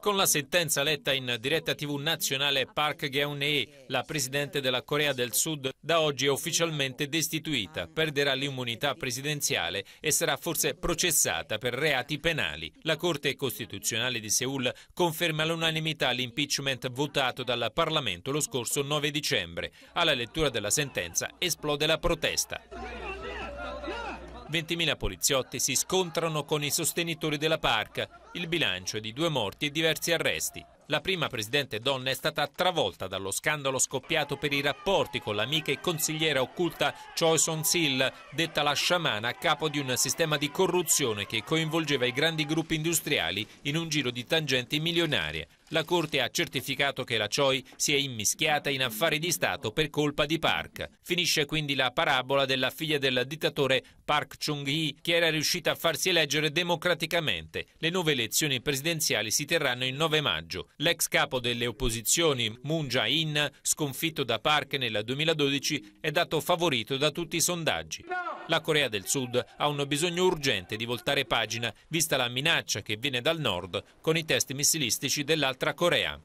Con la sentenza letta in diretta TV nazionale Park Geun-hye, la presidente della Corea del Sud, da oggi è ufficialmente destituita, perderà l'immunità presidenziale e sarà forse processata per reati penali. La Corte Costituzionale di Seoul conferma all'unanimità l'impeachment votato dal Parlamento lo scorso 9 dicembre. Alla lettura della sentenza esplode la protesta. 20.000 poliziotti si scontrano con i sostenitori della Park, il bilancio è di due morti e diversi arresti. La prima presidente donna è stata travolta dallo scandalo scoppiato per i rapporti con l'amica e consigliera occulta Choi Son-sil, detta la sciamana, a capo di un sistema di corruzione che coinvolgeva i grandi gruppi industriali in un giro di tangenti milionarie. La Corte ha certificato che la Choi si è immischiata in affari di Stato per colpa di Park. Finisce quindi la parabola della figlia del dittatore Park Chung-hee, che era riuscita a farsi eleggere democraticamente. Le nuove elezioni elezioni presidenziali si terranno il 9 maggio. L'ex capo delle opposizioni, Moon Jae-in, sconfitto da Park nel 2012, è dato favorito da tutti i sondaggi. La Corea del Sud ha un bisogno urgente di voltare pagina, vista la minaccia che viene dal nord con i test missilistici dell'altra Corea.